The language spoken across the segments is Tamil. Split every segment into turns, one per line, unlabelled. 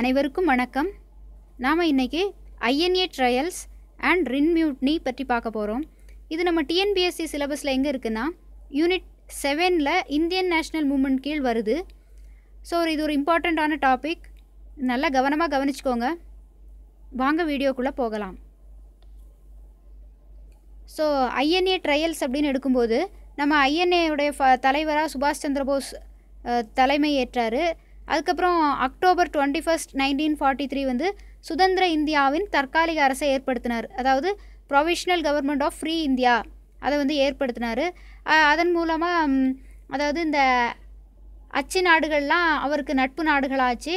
அனைவருக்கும் வணக்கம் நாம் இன்றைக்கி ஐஎன்ஏ ட்ரையல்ஸ் அண்ட் ரின்மியூட்னி பற்றி பார்க்க போகிறோம் இது நம்ம டிஎன்பிஎஸ்சி சிலபஸில் எங்கே இருக்குன்னா யூனிட் செவனில் இந்தியன் நேஷ்னல் மூமெண்ட் கீழ் வருது ஸோ இது ஒரு இம்பார்ட்டண்ட்டான டாபிக் நல்லா கவனமாக கவனிச்சுக்கோங்க வாங்க வீடியோக்குள்ளே போகலாம் ஸோ ஐஎன்ஏ ட்ரையல்ஸ் அப்படின்னு எடுக்கும்போது நம்ம ஐஎன்ஏவுடைய ஃப தலைவராக சுபாஷ் சந்திரபோஸ் தலைமை ஏற்றார் அதுக்கப்புறம் October twenty first nineteen forty three வந்து சுதந்திர இந்தியாவின் தற்காலிக அரசை ஏற்படுத்தினார் அதாவது provisional government of free India அதை வந்து ஏற்படுத்தினார் அதன் மூலமாக அதாவது இந்த அச்சு நாடுகள்லாம் அவருக்கு நட்பு நாடுகளாச்சு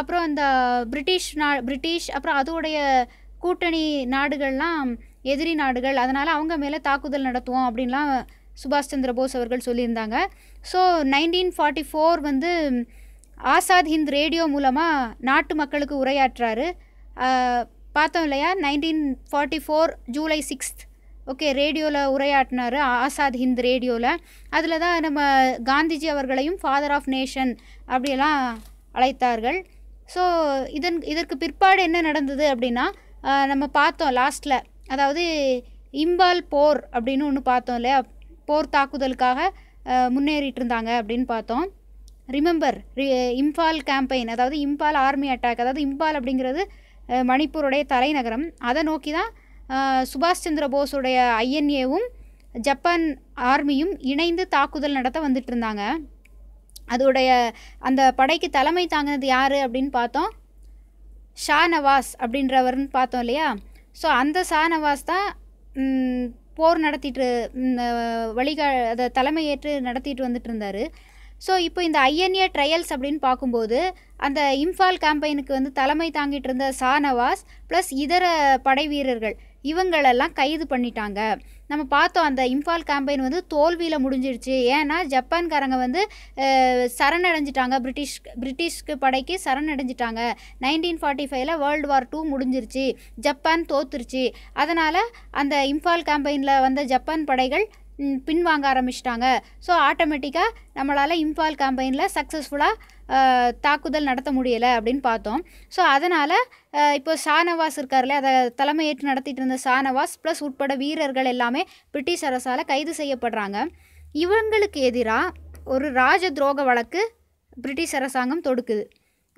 அப்புறம் இந்த பிரிட்டிஷ் நா பிரிட்டிஷ் அப்புறம் அதோடைய கூட்டணி நாடுகள்லாம் எதிரி நாடுகள் அதனால் அவங்க மேலே தாக்குதல் நடத்துவோம் அப்படின்லாம் சுபாஷ் சந்திர போஸ் அவர்கள் சொல்லியிருந்தாங்க ஸோ நைன்டீன் ஃபார்ட்டி ஃபோர் வந்து ஆசாத் ஹிந்த் ரேடியோ மூலமாக நாட்டு மக்களுக்கு உரையாற்றுறாரு பார்த்தோம் இல்லையா nineteen forty four July sixth okay ரேடியோவில் உரையாட்டினார் ஆசாத் ஹிந்த் ரேடியோவில் அதில் தான் நம்ம காந்திஜி அவர்களையும் ஃபாதர் ஆஃப் நேஷன் அப்படியெல்லாம் அழைத்தார்கள் ஸோ இதன் இதற்கு பிற்பாடு என்ன நடந்தது அப்படின்னா நம்ம பார்த்தோம் லாஸ்ட்டில் அதாவது இம்பால் போர் அப்படின்னு ஒன்று பார்த்தோம் இல்லையா போர் தாக்குதலுக்காக முன்னேறிட்டு இருந்தாங்க அப்படின்னு பார்த்தோம் ரிமெம்பர் இம்பால் கேம்பெயின் அதாவது இம்பால் ஆர்மி அட்டாக் அதாவது இம்பால் அப்படிங்கிறது மணிப்பூருடைய தலைநகரம் அதை நோக்கி தான் சுபாஷ் சந்திர போஸுடைய ஐஎன்ஏவும் ஜப்பான் ஆர்மியும் இணைந்து தாக்குதல் நடத்த வந்துட்டு இருந்தாங்க அதோடைய அந்த படைக்கு தலைமை தாங்கினது யார் அப்படின்னு பார்த்தோம் ஷா நவாஸ் அப்படின்றவர்னு பார்த்தோம் இல்லையா ஸோ அந்த ஷா நவாஸ் தான் போர் நடத்திட்டு வழிகா அதை தலைமையேற்று நடத்திட்டு வந்துட்டு இருந்தார் ஸோ இப்போ இந்த ஐஎன்ஏ ட்ரையல்ஸ் அப்படின்னு பார்க்கும்போது அந்த இம்ஃபால் கேம்பெயினுக்கு வந்து தலைமை தாங்கிட்டு இருந்த சானவாஸ் ப்ளஸ் இதர படை வீரர்கள் இவங்களெல்லாம் கைது பண்ணிட்டாங்க நம்ம பார்த்தோம் அந்த இம்ஃபால் கேம்பெயின் வந்து தோல்வியில் முடிஞ்சிடுச்சு ஏன்னா ஜப்பான்காரங்க வந்து சரணடைஞ்சிட்டாங்க பிரிட்டிஷ் பிரிட்டிஷ்க்கு படைக்கு சரணடைஞ்சிட்டாங்க நைன்டீன் ஃபார்ட்டி ஃபைவ்ல வேர்ல்டு வார் டூ முடிஞ்சிருச்சு ஜப்பான் தோத்துருச்சு அதனால் அந்த இம்ஃபால் கேம்பெயினில் வந்த ஜப்பான் படைகள் பின்வாங்க ஆரம்பிச்சிட்டாங்க ஸோ ஆட்டோமேட்டிக்காக நம்மளால் இம்பால் கேம்பெயினில் சக்ஸஸ்ஃபுல்லாக தாக்குதல் நடத்த முடியலை அப்படின்னு பார்த்தோம் ஸோ அதனால் இப்போ ஷானவாஸ் இருக்கார்ல அதை தலைமையேற்று நடத்திட்டு இருந்த ஷானவாஸ் ப்ளஸ் உட்பட வீரர்கள் எல்லாமே பிரிட்டிஷ் அரசால் கைது செய்யப்படுறாங்க இவங்களுக்கு எதிராக ஒரு ராஜ துரோக வழக்கு பிரிட்டிஷ் அரசாங்கம் தொடுக்குது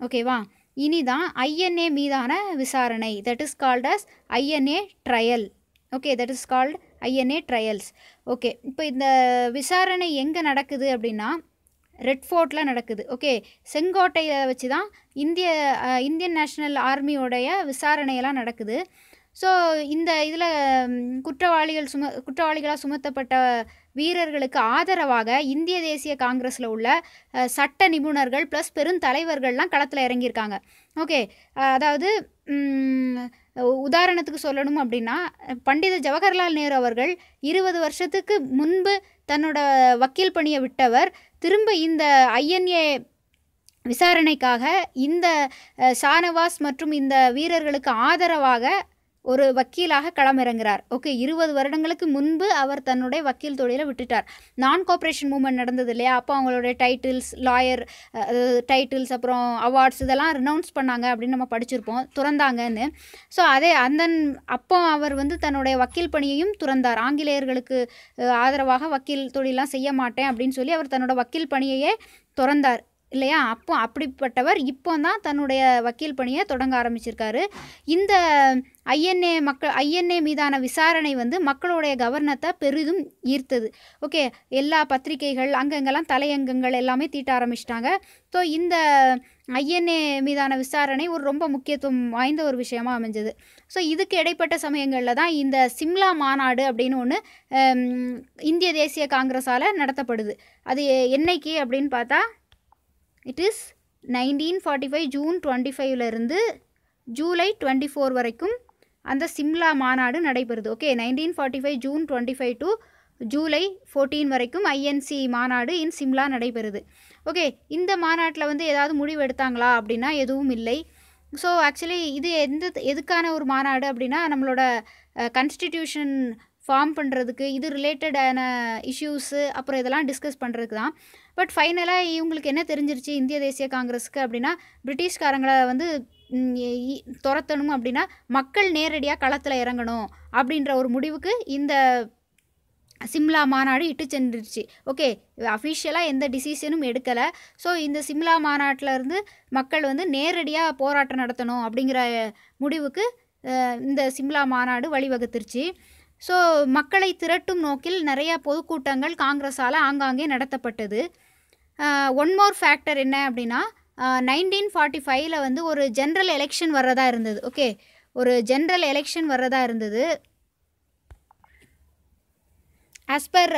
ஓகேவா இனிதான் ஐஎன்ஏ மீதான விசாரணை that is called as INA trial okay that is called INA trials okay இப்போ இந்த விசாரணை எங்கே நடக்குது அப்படின்னா ரெட் ஃபோர்ட்டில் நடக்குது ஓகே செங்கோட்டையை வச்சு தான் இந்திய இந்தியன் நேஷ்னல் ஆர்மியோடைய விசாரணையெல்லாம் நடக்குது ஸோ இந்த இதில் குற்றவாளிகள் சும குற்றவாளிகளாக சுமத்தப்பட்ட வீரர்களுக்கு ஆதரவாக இந்திய தேசிய காங்கிரஸில் உள்ள சட்ட நிபுணர்கள் ப்ளஸ் பெரும் தலைவர்கள்லாம் களத்தில் இறங்கியிருக்காங்க ஓகே அதாவது உதாரணத்துக்கு சொல்லணும் அப்படின்னா பண்டித ஜவஹர்லால் நேரு அவர்கள் இருபது வருஷத்துக்கு முன்பு தன்னோட வக்கீல் பணியை விட்டவர் திரும்ப இந்த ஐஎன்ஏ விசாரணைக்காக இந்த ஷானவாஸ் மற்றும் இந்த வீரர்களுக்கு ஆதரவாக ஒரு வக்கீலாக களமிறங்குறார் ஓகே இருபது வருடங்களுக்கு முன்பு அவர் தன்னுடைய வக்கீல் தொழிலை விட்டுட்டார் நான் கோஆப்ரேஷன் மூமெண்ட் நடந்தது இல்லையா அப்போ அவங்களுடைய டைட்டில்ஸ் லாயர் டைட்டில்ஸ் அப்புறம் அவார்ட்ஸ் இதெல்லாம் ரினவுன்ஸ் பண்ணாங்க அப்படின்னு நம்ம படிச்சிருப்போம் துறந்தாங்கன்னு ஸோ அதே அந்த அப்போ அவர் வந்து தன்னுடைய வக்கீல் பணியையும் துறந்தார் ஆங்கிலேயர்களுக்கு ஆதரவாக வக்கீல் தொழிலாம் செய்ய மாட்டேன் அப்படின்னு சொல்லி அவர் தன்னோட வக்கீல் பணியையே துறந்தார் இல்லையா அப்போ அப்படிப்பட்டவர் இப்போ தான் தன்னுடைய வக்கீல் பணியை தொடங்க ஆரம்பிச்சிருக்காரு இந்த ஐஎன்ஏ மக்கள் ஐஎன்ஏ மீதான விசாரணை வந்து மக்களுடைய கவர்னத்தை பெரிதும் ஈர்த்தது ஓகே எல்லா பத்திரிகைகள் அங்கங்கெல்லாம் தலையங்கங்கள் எல்லாமே தீட்ட ஆரம்பிச்சிட்டாங்க ஸோ இந்த ஐஎன்ஏ மீதான விசாரணை ஒரு ரொம்ப முக்கியத்துவம் வாய்ந்த ஒரு விஷயமாக அமைஞ்சது ஸோ இதுக்கு இடைப்பட்ட சமயங்களில் தான் இந்த சிம்லா மாநாடு அப்படின்னு ஒன்று இந்திய தேசிய காங்கிரஸால் நடத்தப்படுது அது என்னைக்கு அப்படின்னு பார்த்தா it is nineteen forty five June twenty ஃபைவ்லேருந்து ஜூலை டுவெண்ட்டி ஃபோர் வரைக்கும் அந்த சிம்லா மாநாடு நடைபெறுது okay nineteen forty five June twenty five to July fourteen வரைக்கும் ஐஎன்சி மாநாடு இன் சிம்லா நடைபெறுது ஓகே இந்த மாநாட்டில் வந்து ஏதாவது முடிவு எடுத்தாங்களா அப்படின்னா எதுவும் இல்லை ஸோ ஆக்சுவலி இது எந்த எதுக்கான ஒரு மாநாடு அப்படின்னா நம்மளோட கன்ஸ்டிடியூஷன் ஃபார்ம் பண்ணுறதுக்கு இது ரிலேட்டடான இஷ்யூஸு அப்புறம் இதெல்லாம் டிஸ்கஸ் பண்ணுறதுக்கு தான் பட் ஃபைனலாக இவங்களுக்கு என்ன தெரிஞ்சிருச்சு இந்திய தேசிய காங்கிரஸுக்கு அப்படின்னா பிரிட்டிஷ்காரங்களை வந்து துரத்தணும் அப்படின்னா மக்கள் நேரடியாக களத்தில் இறங்கணும் அப்படின்ற ஒரு முடிவுக்கு இந்த சிம்லா மாநாடு இட்டு சென்றுருச்சு ஓகே அஃபிஷியலாக எந்த டிசிஷனும் எடுக்கலை ஸோ இந்த சிம்லா மாநாட்டில் இருந்து மக்கள் வந்து நேரடியாக போராட்டம் நடத்தணும் அப்படிங்கிற முடிவுக்கு இந்த சிம்லா மாநாடு வழிவகுத்துருச்சு ஸோ மக்களை திரட்டும் நோக்கில் நிறையா பொதுக்கூட்டங்கள் காங்கிரஸால் ஆங்காங்கே நடத்தப்பட்டது ஒன் மோர் ஃபேக்டர் என்ன அப்படின்னா நைன்டீன் ஃபார்ட்டி ஃபைவ்ல வந்து ஒரு ஜென்ரல் எலெக்ஷன் வர்றதா இருந்தது ஓகே ஒரு ஜென்ரல் எலெக்ஷன் வர்றதா இருந்தது as per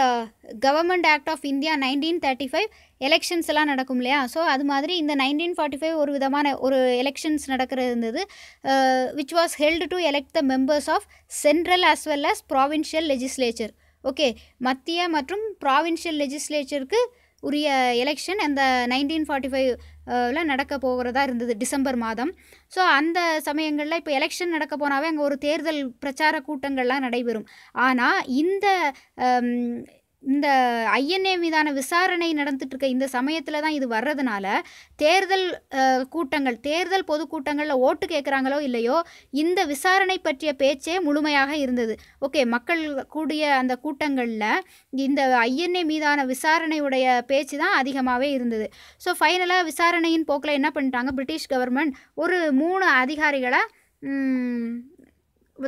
government act of India nineteen thirty five elections எல்லாம் நடக்கும் இல்லையா ஸோ அது மாதிரி இந்த நைன்டீன் ஃபார்ட்டி ஃபைவ் ஒரு விதமான ஒரு எலெக்ஷன்ஸ் நடக்கிறது இருந்தது which was held to elect the members of central as well as provincial legislature okay மத்திய மற்றும் ப்ராவின்ஷியல் லெஜிஸ்லேச்சருக்கு உரிய எலெக்ஷன் அந்த நைன்டீன் ஃபார்ட்டி ஃபைவ்ல நடக்க போகிறதா இருந்தது டிசம்பர் மாதம் ஸோ அந்த சமயங்களில் இப்போ எலெக்ஷன் நடக்க போனாவே அங்கே ஒரு தேர்தல் பிரச்சார கூட்டங்கள்லாம் நடைபெறும் ஆனால் இந்த இந்த ஐஎன்ஏ மீதான விசாரணை இருக்க இந்த சமயத்தில் தான் இது வர்றதுனால தேர்தல் கூட்டங்கள் தேர்தல் பொதுக்கூட்டங்களில் ஓட்டு கேட்குறாங்களோ இல்லையோ இந்த விசாரணை பற்றிய பேச்சே முழுமையாக இருந்தது ஓகே மக்கள் கூடிய அந்த கூட்டங்களில் இந்த ஐஎன்ஏ மீதான விசாரணையுடைய பேச்சு தான் அதிகமாகவே இருந்தது ஸோ ஃபைனலாக விசாரணையின் போக்கில் என்ன பண்ணிட்டாங்க பிரிட்டிஷ் கவர்மெண்ட் ஒரு மூணு அதிகாரிகளை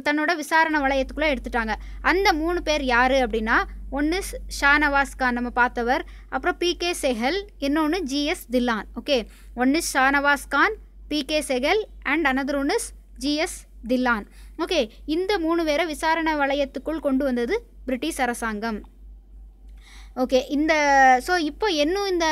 தன்னோட விசாரணை வளையத்துக்குள்ளே எடுத்துட்டாங்க அந்த மூணு பேர் யார் அப்படின்னா ஒன்று ஷானவாஸ் கான் நம்ம பார்த்தவர் அப்புறம் பி கே செஹல் இன்னொன்று ஜிஎஸ் தில்லான் ஓகே ஒன்று Shahnawaz Khan P K Sehgal and another ஒன்று ஜிஎஸ் தில்லான் ஓகே இந்த மூணு பேரை விசாரணை வளையத்துக்குள் கொண்டு வந்தது பிரிட்டிஷ் அரசாங்கம் ஓகே இந்த ஸோ இப்போ இன்னும் இந்த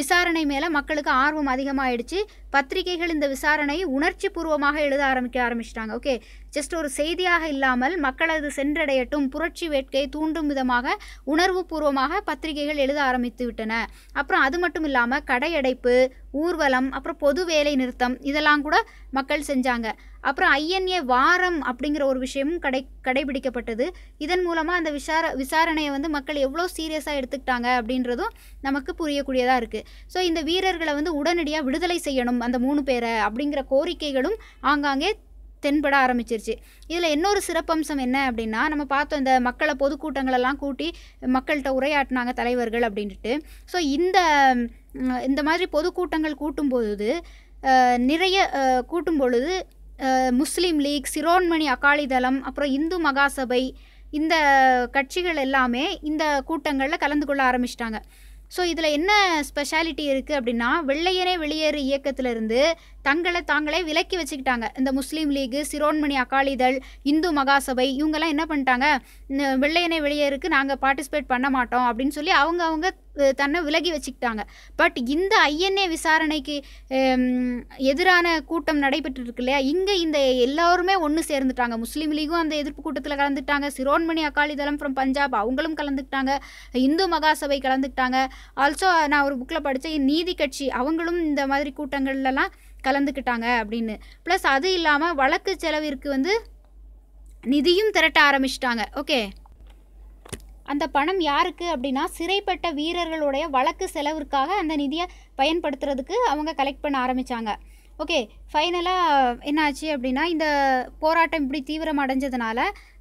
விசாரணை மேலே மக்களுக்கு ஆர்வம் அதிகமாகிடுச்சு பத்திரிகைகள் இந்த விசாரணையை உணர்ச்சி பூர்வமாக எழுத ஆரம்பிக்க ஆரம்பிச்சிட்டாங்க ஓகே ஜஸ்ட் ஒரு செய்தியாக இல்லாமல் மக்கள் அது சென்றடையட்டும் புரட்சி வேட்கையை தூண்டும் விதமாக உணர்வு பூர்வமாக பத்திரிகைகள் எழுத ஆரம்பித்து விட்டன அப்புறம் அது மட்டும் இல்லாமல் கடையடைப்பு ஊர்வலம் அப்புறம் பொது வேலை நிறுத்தம் இதெல்லாம் கூட மக்கள் செஞ்சாங்க அப்புறம் ஐஎன்ஏ வாரம் அப்படிங்கிற ஒரு விஷயமும் கடை கடைபிடிக்கப்பட்டது இதன் மூலமாக அந்த விசார விசாரணையை வந்து மக்கள் எவ்வளோ சீரியஸாக எடுத்துக்கிட்டாங்க அப்படின்றதும் நமக்கு புரியக்கூடியதாக இருக்குது ஸோ இந்த வீரர்களை வந்து உடனடியாக விடுதலை செய்யணும் அந்த மூணு பேரை அப்படிங்கிற கோரிக்கைகளும் ஆங்காங்கே தென்பட ஆரம்பிச்சிருச்சு இதில் இன்னொரு சிறப்பம்சம் என்ன அப்படின்னா நம்ம பார்த்தோம் இந்த மக்களை பொதுக்கூட்டங்களெல்லாம் கூட்டி மக்கள்கிட்ட உரையாட்டினாங்க தலைவர்கள் அப்படின்ட்டு ஸோ இந்த இந்த மாதிரி பொதுக்கூட்டங்கள் பொழுது நிறைய கூட்டும் பொழுது முஸ்லீம் லீக் சிரோன்மணி அகாலிதளம் அப்புறம் இந்து மகாசபை இந்த கட்சிகள் எல்லாமே இந்த கூட்டங்களில் கலந்து கொள்ள ஆரம்பிச்சிட்டாங்க ஸோ இதில் என்ன ஸ்பெஷாலிட்டி இருக்குது அப்படின்னா வெள்ளையரே வெளியேறு இயக்கத்திலிருந்து தங்களை தாங்களே விலக்கி வச்சுக்கிட்டாங்க இந்த முஸ்லீம் லீகு சிரோன்மணி அகாலிதள் இந்து மகாசபை இவங்கெல்லாம் என்ன பண்ணிட்டாங்க வெள்ளையனை வெளியேறுக்கு நாங்கள் பார்ட்டிசிபேட் பண்ண மாட்டோம் அப்படின்னு சொல்லி அவங்க அவங்க தன்னை விலகி வச்சுக்கிட்டாங்க பட் இந்த ஐஎன்ஏ விசாரணைக்கு எதிரான கூட்டம் நடைபெற்று இருக்கு இல்லையா இங்கே இந்த எல்லோருமே ஒன்று சேர்ந்துட்டாங்க முஸ்லீம் லீகும் அந்த எதிர்ப்பு கூட்டத்தில் கலந்துட்டாங்க சிரோன்மணி அகாலிதளம் ஃப்ரம் பஞ்சாப் அவங்களும் கலந்துக்கிட்டாங்க இந்து மகாசபை கலந்துக்கிட்டாங்க ஆல்சோ நான் ஒரு புக்கில் படித்த நீதி கட்சி அவங்களும் இந்த மாதிரி கூட்டங்கள்லாம் கலந்துக்கிட்டாங்க அப்படின்னு ப்ளஸ் அது இல்லாமல் வழக்கு செலவிற்கு வந்து நிதியும் திரட்ட ஆரம்பிச்சிட்டாங்க ஓகே அந்த பணம் யாருக்கு அப்படின்னா சிறைப்பட்ட வீரர்களுடைய வழக்கு செலவிற்காக அந்த நிதியை பயன்படுத்துறதுக்கு அவங்க கலெக்ட் பண்ண ஆரம்பித்தாங்க ஓகே ஃபைனலாக என்னாச்சு அப்படின்னா இந்த போராட்டம் இப்படி தீவிரம் அடைஞ்சதுனால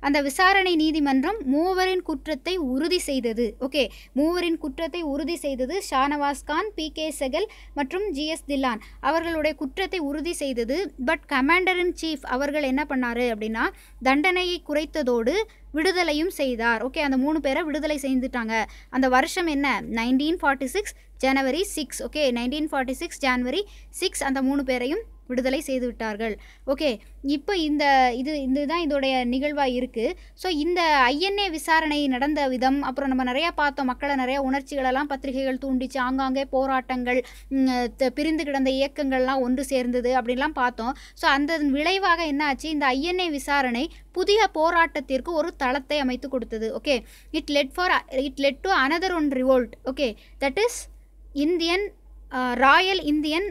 அந்த விசாரணை நீதிமன்றம் மூவரின் குற்றத்தை உறுதி செய்தது ஓகே மூவரின் குற்றத்தை உறுதி செய்தது ஷானவாஸ் கான் பி கே செகல் மற்றும் ஜி எஸ் தில்லான் அவர்களுடைய குற்றத்தை உறுதி செய்தது பட் கமாண்டர் இன் சீஃப் அவர்கள் என்ன பண்ணார் அப்படின்னா தண்டனையை குறைத்ததோடு விடுதலையும் செய்தார் ஓகே அந்த மூணு பேரை விடுதலை செய்துட்டாங்க அந்த வருஷம் என்ன nineteen forty six January six okay nineteen forty six January six அந்த மூணு பேரையும் விடுதலை செய்து விட்டார்கள் ஓகே இப்போ இந்த இது இதுதான் இதோடைய நிகழ்வாக இருக்குது ஸோ இந்த ஐஎன்ஏ விசாரணை நடந்த விதம் அப்புறம் நம்ம நிறையா பார்த்தோம் மக்களை நிறைய உணர்ச்சிகளெல்லாம் பத்திரிகைகள் தூண்டிச்சு ஆங்காங்கே போராட்டங்கள் பிரிந்து கிடந்த இயக்கங்கள்லாம் ஒன்று சேர்ந்தது அப்படின்லாம் பார்த்தோம் ஸோ அந்த விளைவாக என்ன ஆச்சு இந்த ஐஎன்ஏ விசாரணை புதிய போராட்டத்திற்கு ஒரு தளத்தை அமைத்து கொடுத்தது okay it led for it led to another one revolt okay that is Indian royal Indian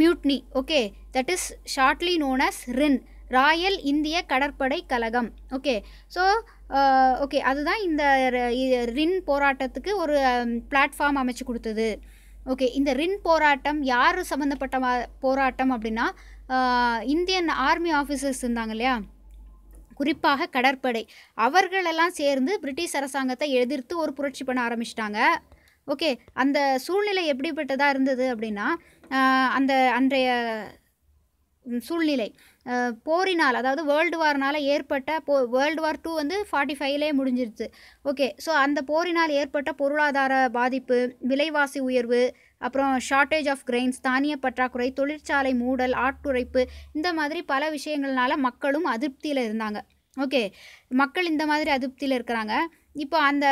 mutiny okay that is shortly known as RIN royal இந்திய கடற்படை கழகம் ஓகே ஸோ ஓகே அதுதான் இந்த ரின் போராட்டத்துக்கு ஒரு பிளாட்ஃபார்ம் um, அமைச்சு கொடுத்தது ஓகே இந்த ரின் போராட்டம் யார் சம்மந்தப்பட்ட போராட்டம் அப்படின்னா uh, இந்தியன் ஆர்மி ஆஃபீஸர்ஸ் இருந்தாங்க இல்லையா குறிப்பாக கடற்படை அவர்களெல்லாம் சேர்ந்து பிரிட்டிஷ் அரசாங்கத்தை எதிர்த்து ஒரு புரட்சி பண்ண ஆரம்பிச்சிட்டாங்க ஓகே அந்த சூழ்நிலை எப்படிப்பட்டதாக இருந்தது அப்படின்னா அந்த அன்றைய சூழ்நிலை போரினால் அதாவது வேர்ல்டு வார்னால் ஏற்பட்ட போ வேர்ல்டு வார் டூ வந்து ஃபார்ட்டி ஃபைவ்லே முடிஞ்சிருச்சு ஓகே ஸோ அந்த போரினால் ஏற்பட்ட பொருளாதார பாதிப்பு விலைவாசி உயர்வு அப்புறம் ஷார்ட்டேஜ் ஆஃப் கிரெயின்ஸ் தானிய பற்றாக்குறை தொழிற்சாலை மூடல் ஆட்டுரைப்பு இந்த மாதிரி பல விஷயங்கள்னால மக்களும் அதிருப்தியில் இருந்தாங்க ஓகே மக்கள் இந்த மாதிரி அதிருப்தியில் இருக்கிறாங்க இப்போ அந்த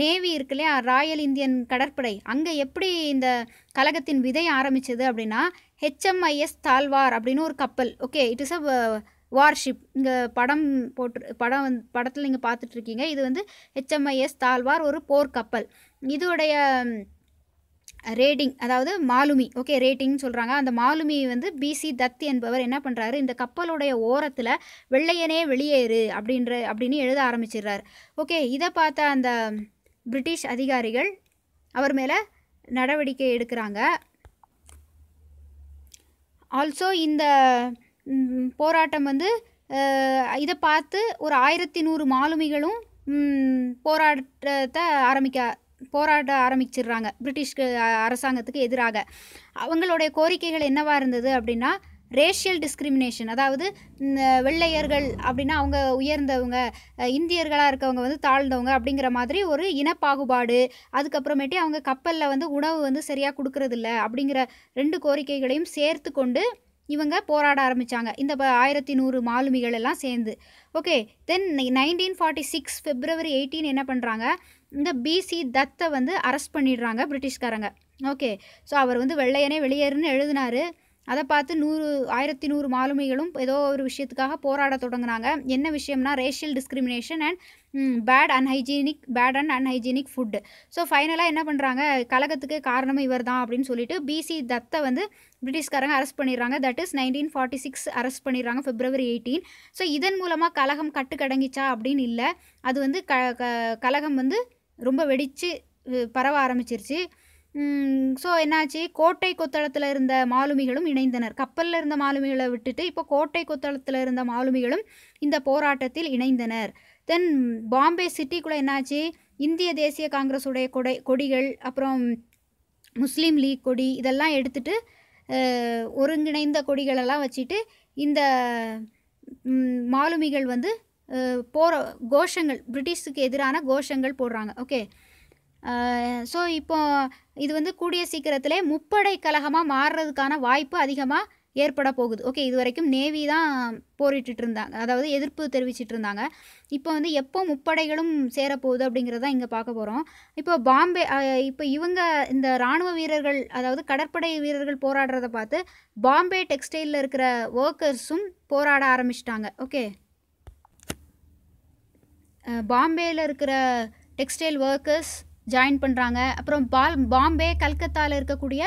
நேவி இருக்கு இல்லையா ராயல் இந்தியன் கடற்படை அங்கே எப்படி இந்த கழகத்தின் விதை ஆரம்பித்தது அப்படின்னா ஹெச்எம்ஐஎஸ் தால்வார் அப்படின்னு ஒரு கப்பல் okay it is a warship இங்கே படம் போட்டு படம் வந்து படத்தில் நீங்கள் பார்த்துட்ருக்கீங்க இது வந்து ஹெச்எம்ஐஎஸ் தாழ்வார் ஒரு போர்க்கப்பல் இதோடைய ரேடிங் அதாவது மாலுமி ஓகே ரேட்டிங்னு சொல்கிறாங்க அந்த மாலுமி வந்து பிசி தத்தி என்பவர் என்ன பண்ணுறாரு இந்த கப்பலுடைய ஓரத்தில் வெள்ளையனே வெளியேறு அப்படின்ற அப்படின்னு எழுத ஆரம்பிச்சிடுறாரு ஓகே இதை பார்த்த அந்த பிரிட்டிஷ் அதிகாரிகள் அவர் மேலே நடவடிக்கை எடுக்கிறாங்க ஆல்சோ இந்த போராட்டம் வந்து இதை பார்த்து ஒரு ஆயிரத்தி நூறு மாலுமிகளும் போராட்டத்தை ஆரம்பிக்க போராட ஆரம்பிச்சிடுறாங்க பிரிட்டிஷ் அரசாங்கத்துக்கு எதிராக அவங்களுடைய கோரிக்கைகள் என்னவாக இருந்தது அப்படின்னா ரேஷியல் டிஸ்கிரிமினேஷன் அதாவது வெள்ளையர்கள் அப்படின்னா அவங்க உயர்ந்தவங்க இந்தியர்களாக இருக்கவங்க வந்து தாழ்ந்தவங்க அப்படிங்கிற மாதிரி ஒரு இனப்பாகுபாடு அதுக்கப்புறமேட்டு அவங்க கப்பலில் வந்து உணவு வந்து சரியாக கொடுக்கறதில்ல அப்படிங்கிற ரெண்டு கோரிக்கைகளையும் சேர்த்து கொண்டு இவங்க போராட ஆரம்பித்தாங்க இந்த ஆயிரத்தி நூறு மாலுமிகள் எல்லாம் சேர்ந்து okay then nineteen forty six February eighteen என்ன பண்ணுறாங்க இந்த பிசி தத்தை வந்து அரெஸ்ட் பண்ணிடுறாங்க பிரிட்டிஷ்காரங்க ஓகே ஸோ அவர் வந்து வெள்ளையனே வெளியேறுன்னு எழுதினார் அதை பார்த்து நூறு ஆயிரத்தி நூறு மாலுமிகளும் ஏதோ ஒரு விஷயத்துக்காக போராட தொடங்கினாங்க என்ன விஷயம்னா racial discrimination and bad unhygienic bad and unhygienic food so ஃபைனலாக என்ன பண்ணுறாங்க கழகத்துக்கு காரணம் இவர் தான் அப்படின்னு சொல்லிட்டு பிசி தத்தை வந்து பிரிட்டிஷ்காரங்க அரெஸ்ட் பண்ணிடுறாங்க that is nineteen forty six arrest பண்ணிடுறாங்க பிப்ரவரி எயிட்டீன் ஸோ இதன் மூலமாக கழகம் கட்டுக்கடங்கிச்சா அப்படின்னு இல்லை அது வந்து க கழகம் வந்து ரொம்ப வெடித்து பரவ ஆரம்பிச்சிருச்சு ஸோ என்னாச்சு கோட்டை கொத்தளத்தில் இருந்த மாலுமிகளும் இணைந்தனர் கப்பலில் இருந்த மாலுமிகளை விட்டுட்டு இப்போ கோட்டை கொத்தளத்தில் இருந்த மாலுமிகளும் இந்த போராட்டத்தில் இணைந்தனர் தென் பாம்பே சிட்டிக்குள்ளே என்னாச்சு இந்திய தேசிய காங்கிரஸுடைய கொடை கொடிகள் அப்புறம் முஸ்லீம் லீக் கொடி இதெல்லாம் எடுத்துட்டு ஒருங்கிணைந்த கொடிகளெல்லாம் வச்சுட்டு இந்த மாலுமிகள் வந்து போகிற கோஷங்கள் பிரிட்டிஷுக்கு எதிரான கோஷங்கள் போடுறாங்க ஓகே ஸோ இப்போ இது வந்து கூடிய சீக்கிரத்திலே முப்படை கழகமாக மாறுறதுக்கான வாய்ப்பு அதிகமாக ஏற்பட போகுது ஓகே இது வரைக்கும் நேவி தான் போரிட்டு இருந்தாங்க அதாவது எதிர்ப்பு தெரிவிச்சிட்டு இருந்தாங்க இப்போ வந்து எப்போ முப்படைகளும் சேரப்போகுது அப்படிங்கிறத இங்கே பார்க்க போகிறோம் இப்போ பாம்பே இப்போ இவங்க இந்த இராணுவ வீரர்கள் அதாவது கடற்படை வீரர்கள் போராடுறத பார்த்து பாம்பே டெக்ஸ்டைலில் இருக்கிற ஒர்க்கர்ஸும் போராட ஆரம்பிச்சிட்டாங்க ஓகே பாம்பேயில் இருக்கிற டெக்ஸ்டைல் ஒர்க்கர்ஸ் ஜாயின் பண்ணுறாங்க அப்புறம் பால் பாம்பே கல்கத்தாவில் இருக்கக்கூடிய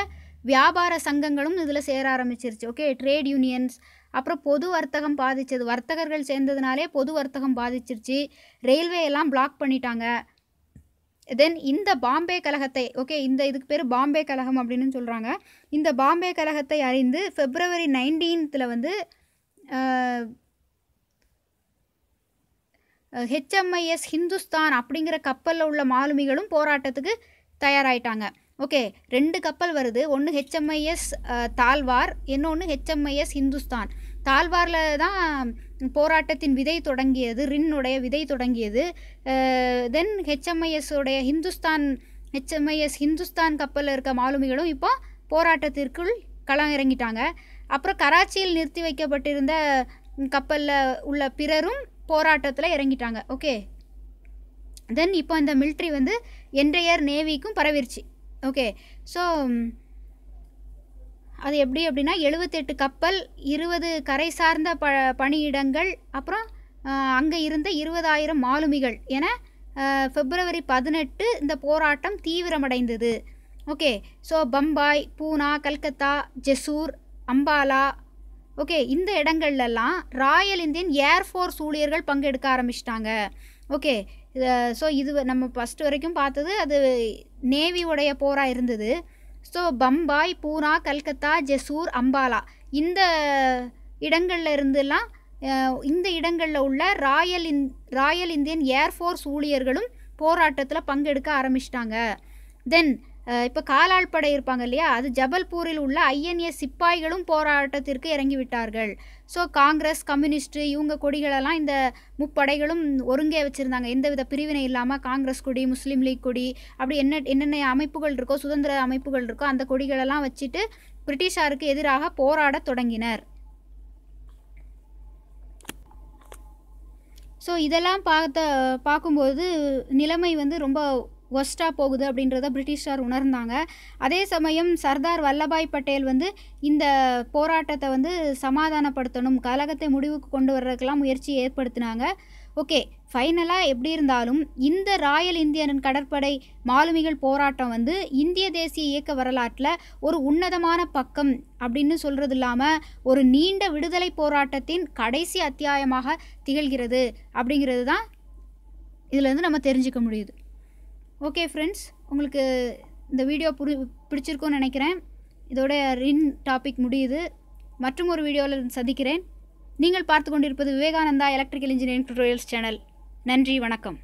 வியாபார சங்கங்களும் இதில் சேர ஆரம்பிச்சிருச்சு ஓகே ட்ரேட் யூனியன்ஸ் அப்புறம் பொது வர்த்தகம் பாதித்தது வர்த்தகர்கள் சேர்ந்ததுனாலே பொது வர்த்தகம் பாதிச்சிருச்சு ரயில்வே எல்லாம் பிளாக் பண்ணிட்டாங்க தென் இந்த பாம்பே கழகத்தை ஓகே இந்த இதுக்கு பேர் பாம்பே கழகம் அப்படின்னு சொல்கிறாங்க இந்த பாம்பே கழகத்தை அறிந்து ஃபெப்ரவரி நைன்டீன்த்தில் வந்து ஹெச்எம்ஐஎஸ் ஹிந்துஸ்தான் அப்படிங்கிற கப்பலில் உள்ள மாலுமிகளும் போராட்டத்துக்கு தயாராயிட்டாங்க ஓகே ரெண்டு கப்பல் வருது ஒன்று ஹெச்எம்ஐஎஸ் தாழ்வார் இன்னொன்று ஹெச்எம்ஐஎஸ் ஹிந்துஸ்தான் தாழ்வாரில் தான் போராட்டத்தின் விதை தொடங்கியது ரின்னுடைய விதை தொடங்கியது தென் ஹெச்எம்ஐஎஸ்ஸுடைய உடைய ஹிந்துஸ்தான் ஹெச்எம்ஐஎஸ் ஹிந்துஸ்தான் கப்பலில் இருக்க மாலுமிகளும் இப்போ போராட்டத்திற்குள் களம் இறங்கிட்டாங்க அப்புறம் கராச்சியில் நிறுத்தி வைக்கப்பட்டிருந்த கப்பலில் உள்ள பிறரும் போராட்டத்தில் இறங்கிட்டாங்க ஓகே தென் இப்போ இந்த மில்ட்ரி வந்து என்டையர் நேவிக்கும் பரவிருச்சு ஓகே ஸோ அது எப்படி அப்படின்னா எழுபத்தெட்டு கப்பல் இருபது கரை சார்ந்த ப பணியிடங்கள் அப்புறம் அங்கே இருந்த இருபதாயிரம் மாலுமிகள் என ஃபெப்ரவரி பதினெட்டு இந்த போராட்டம் தீவிரமடைந்தது okay so Bombay Poona Calcutta Jessore Ambala okay இந்த இடங்கள்லாம் ராயல் இந்தியன் ஏர்ஃபோர்ஸ் ஊழியர்கள் பங்கெடுக்க ஆரம்பிச்சிட்டாங்க ஓகே ஸோ இது நம்ம ஃபஸ்ட்டு வரைக்கும் பார்த்தது அது நேவி உடைய போராக இருந்தது ஸோ பம்பாய் பூனா கல்கத்தா ஜெசூர் அம்பாலா இந்த இடங்களில் இருந்துலாம் இந்த இடங்களில் உள்ள ராயல் இந் ராயல் இந்தியன் ஏர்ஃபோர்ஸ் ஊழியர்களும் போராட்டத்தில் பங்கெடுக்க ஆரம்பிச்சிட்டாங்க தென் இப்போ காலாள் படை இருப்பாங்க இல்லையா அது ஜபல்பூரில் உள்ள ஐஎன்ஏ சிப்பாய்களும் போராட்டத்திற்கு இறங்கிவிட்டார்கள் ஸோ காங்கிரஸ் கம்யூனிஸ்ட்டு இவங்க கொடிகளெல்லாம் இந்த முப்படைகளும் ஒருங்கே வச்சுருந்தாங்க எந்தவித பிரிவினை இல்லாமல் காங்கிரஸ் கொடி முஸ்லீம் லீக் கொடி அப்படி என்ன என்னென்ன அமைப்புகள் இருக்கோ சுதந்திர அமைப்புகள் இருக்கோ அந்த கொடிகளெல்லாம் வச்சுட்டு பிரிட்டிஷாருக்கு எதிராக போராட தொடங்கினர் ஸோ இதெல்லாம் பார்த்த பார்க்கும்போது நிலைமை வந்து ரொம்ப ஒஸ்ட்டாக போகுது அப்படின்றத பிரிட்டிஷார் உணர்ந்தாங்க அதே சமயம் சர்தார் வல்லபாய் பட்டேல் வந்து இந்த போராட்டத்தை வந்து சமாதானப்படுத்தணும் கலகத்தை முடிவுக்கு கொண்டு வர்றதுக்கெல்லாம் முயற்சி ஏற்படுத்தினாங்க ஓகே ஃபைனலாக எப்படி இருந்தாலும் இந்த ராயல் இந்தியன் கடற்படை மாலுமிகள் போராட்டம் வந்து இந்திய தேசிய இயக்க வரலாற்றில் ஒரு உன்னதமான பக்கம் அப்படின்னு சொல்கிறது இல்லாமல் ஒரு நீண்ட விடுதலை போராட்டத்தின் கடைசி அத்தியாயமாக திகழ்கிறது அப்படிங்கிறது தான் இதில் வந்து நம்ம தெரிஞ்சுக்க முடியுது ஓகே ஃப்ரெண்ட்ஸ் உங்களுக்கு இந்த வீடியோ புரி பிடிச்சிருக்கும்னு நினைக்கிறேன் இதோடைய ரின் டாபிக் முடியுது மற்றும் ஒரு வீடியோவில் சந்திக்கிறேன் நீங்கள் பார்த்து கொண்டிருப்பது Vivekananda electrical engineering tutorials channel நன்றி வணக்கம்